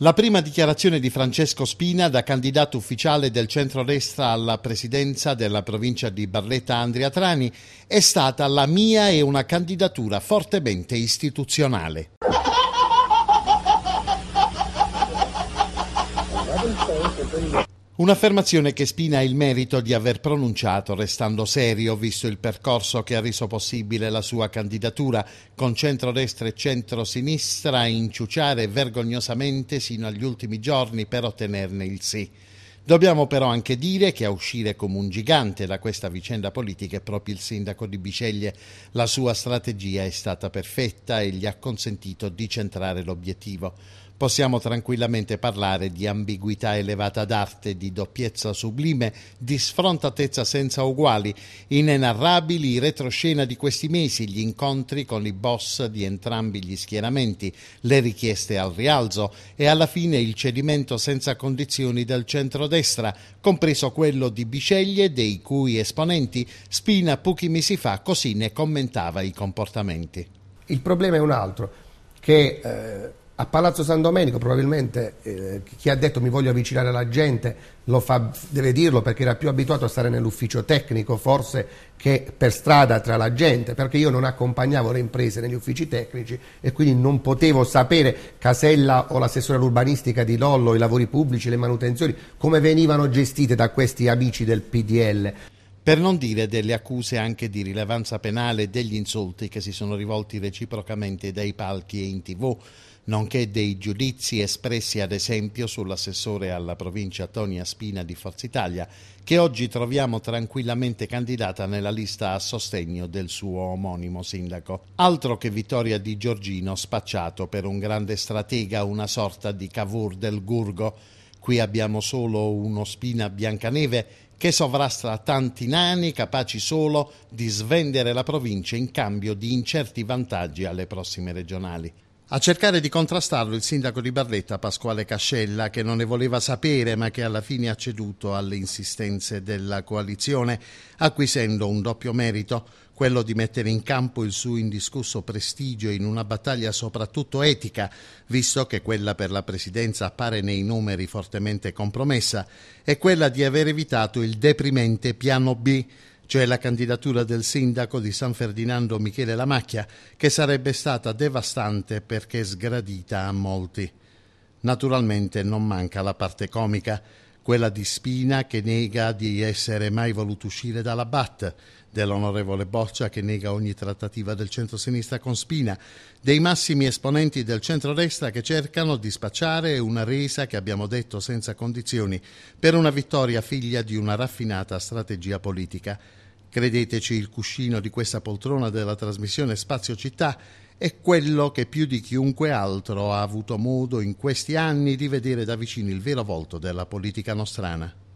La prima dichiarazione di Francesco Spina da candidato ufficiale del centro-destra alla presidenza della provincia di Barletta Andria Trani è stata la mia e una candidatura fortemente istituzionale. Un'affermazione che Spina ha il merito di aver pronunciato restando serio, visto il percorso che ha reso possibile la sua candidatura, con centrodestra e centrosinistra a inciuciare vergognosamente sino agli ultimi giorni per ottenerne il sì. Dobbiamo però anche dire che a uscire come un gigante da questa vicenda politica è proprio il sindaco di Biceglie. La sua strategia è stata perfetta e gli ha consentito di centrare l'obiettivo possiamo tranquillamente parlare di ambiguità elevata d'arte, di doppiezza sublime, di sfrontatezza senza uguali, inenarrabili retroscena di questi mesi, gli incontri con i boss di entrambi gli schieramenti, le richieste al rialzo e alla fine il cedimento senza condizioni del centrodestra, compreso quello di Biceglie, dei cui esponenti Spina pochi mesi fa così ne commentava i comportamenti. Il problema è un altro, che eh a Palazzo San Domenico probabilmente eh, chi ha detto mi voglio avvicinare alla gente fa, deve dirlo perché era più abituato a stare nell'ufficio tecnico forse che per strada tra la gente perché io non accompagnavo le imprese negli uffici tecnici e quindi non potevo sapere Casella o l'assessore all'urbanistica di Lollo, i lavori pubblici, le manutenzioni come venivano gestite da questi amici del PDL. Per non dire delle accuse anche di rilevanza penale e degli insulti che si sono rivolti reciprocamente dai palchi e in tv, nonché dei giudizi espressi ad esempio sull'assessore alla provincia Tonia Spina di Forza Italia, che oggi troviamo tranquillamente candidata nella lista a sostegno del suo omonimo sindaco. Altro che vittoria di Giorgino spacciato per un grande stratega, una sorta di Cavour del Gurgo. Qui abbiamo solo uno Spina Biancaneve che sovrasta tanti nani capaci solo di svendere la provincia in cambio di incerti vantaggi alle prossime regionali. A cercare di contrastarlo il sindaco di Barletta Pasquale Cascella, che non ne voleva sapere ma che alla fine ha ceduto alle insistenze della coalizione, acquisendo un doppio merito quello di mettere in campo il suo indiscusso prestigio in una battaglia soprattutto etica, visto che quella per la presidenza appare nei numeri fortemente compromessa, e quella di aver evitato il deprimente piano B, cioè la candidatura del sindaco di San Ferdinando Michele Lamacchia, che sarebbe stata devastante perché sgradita a molti. Naturalmente non manca la parte comica quella di Spina che nega di essere mai voluto uscire dalla BAT, dell'onorevole Boccia che nega ogni trattativa del centro-sinistra con Spina, dei massimi esponenti del centro-destra che cercano di spacciare una resa che abbiamo detto senza condizioni per una vittoria figlia di una raffinata strategia politica. Credeteci, il cuscino di questa poltrona della trasmissione Spazio Città è quello che più di chiunque altro ha avuto modo in questi anni di vedere da vicino il vero volto della politica nostrana.